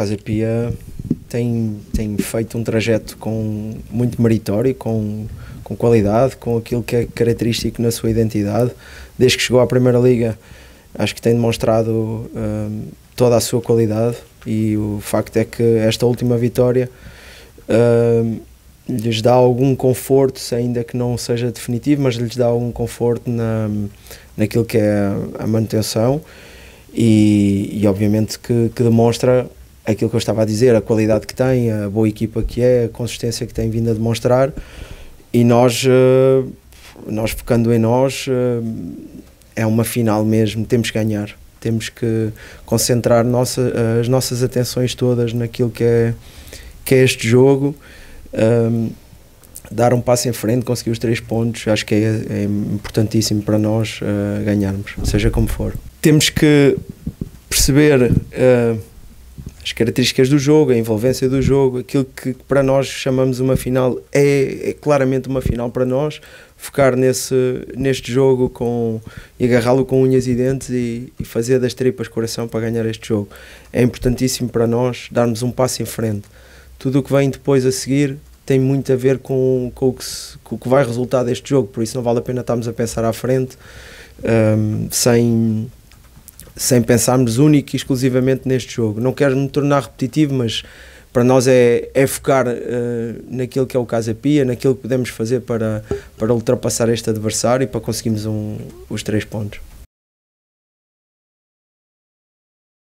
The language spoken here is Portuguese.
Casa Pia tem, tem feito um trajeto com muito meritório, com, com qualidade, com aquilo que é característico na sua identidade. Desde que chegou à Primeira Liga, acho que tem demonstrado uh, toda a sua qualidade e o facto é que esta última vitória uh, lhes dá algum conforto, ainda que não seja definitivo, mas lhes dá algum conforto na, naquilo que é a manutenção e, e obviamente que, que demonstra aquilo que eu estava a dizer, a qualidade que tem, a boa equipa que é, a consistência que tem vindo a demonstrar e nós, eh, nós focando em nós, eh, é uma final mesmo, temos que ganhar, temos que concentrar nossa, as nossas atenções todas naquilo que é, que é este jogo. Um, ehm, dar um passo em frente, conseguir os três pontos, acho que é, é importantíssimo para nós uh, ganharmos, seja como for. Temos que perceber uh, as características do jogo, a envolvência do jogo, aquilo que para nós chamamos uma final é, é claramente uma final para nós. Focar nesse, neste jogo com, e agarrá-lo com unhas e dentes e, e, fazer das tripas coração para ganhar este jogo. É importantíssimo para nós darmos um passo em frente. Tudo o que vem depois a seguir tem muito a ver com, com, o, que se, com o que vai resultar deste jogo, por isso não vale a pena estarmos a pensar à frente um, sem sem pensarmos único e exclusivamente neste jogo. Não quero me tornar repetitivo, mas para nós é, é focar uh, naquilo que é o Casa Pia, naquilo que podemos fazer para, para ultrapassar este adversário e para conseguirmos um, os três pontos.